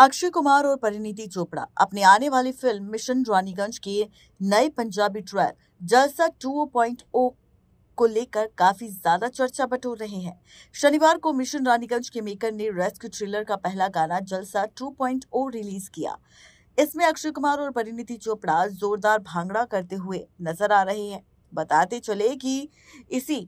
अक्षय कुमार और परिणीति चोपड़ा अपनी आने वाली फिल्म मिशन रानीगंज के नए Punjabi trail Jalsa two point O को लेकर काफी ज्यादा चर्चा बटोर रहे हैं शनिवार को मिशन रानीगंज के मेकर ने रेस्क्यू थ्रिलर का पहला गाना जलसा टू पॉइंट ओ रिलीज किया इसमें अक्षय कुमार और परिणीति चोपड़ा जोरदार भांगड़ा करते हुए नजर आ रहे हैं बताते चले कि इसी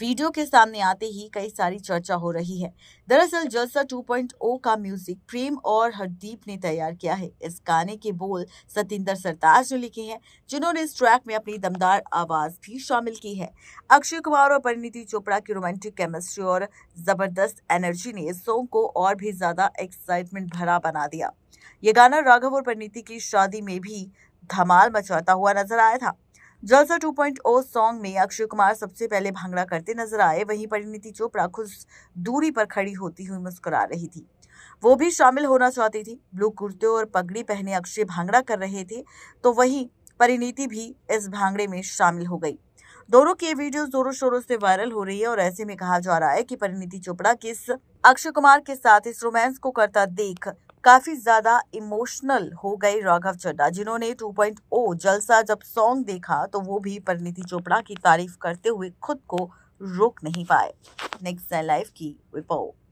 वीडियो के सामने आते ही कई सारी चर्चा हो रही है दरअसल जलसा 2.0 का म्यूजिक प्रेम और हरदीप ने तैयार किया है इस गाने के बोल सतेंद्र सरताज ने लिखे हैं जिन्होंने इस ट्रैक में अपनी दमदार आवाज भी शामिल की है अक्षय कुमार और परिणीति चोपड़ा की रोमांटिक केमिस्ट्री और जबरदस्त एनर्जी ने इस सॉन्ग को और भी ज्यादा एक्साइटमेंट भरा बना दिया ये गाना राघव और परिणीति की शादी में भी धमाल मचाता हुआ नजर आया था जलसा 2.0 पॉइंट सॉन्ग में अक्षय कुमार सबसे पहले भांगड़ा करते नजर आए वहीं परिणीति चोपड़ा खुद दूरी पर खड़ी होती हुई मुस्कुरा रही थी वो भी शामिल होना चाहती थी ब्लू कुर्ते और पगड़ी पहने अक्षय भांगड़ा कर रहे थे तो वहीं परिणीति भी इस भांगड़े में शामिल हो गई दोनों के वीडियो जोरों शोरों से वायरल हो रही है और ऐसे में कहा जा रहा है कि परिणीति चोपड़ा किस अक्षय कुमार के साथ इस रोमांस को करता देख काफी ज्यादा इमोशनल हो गए राघव चड्डा जिन्होंने 2.0 जलसा जब सॉन्ग देखा तो वो भी परिणीति चोपड़ा की तारीफ करते हुए खुद को रोक नहीं पाए नेक्स्ट लाइफ की रिपोर्ट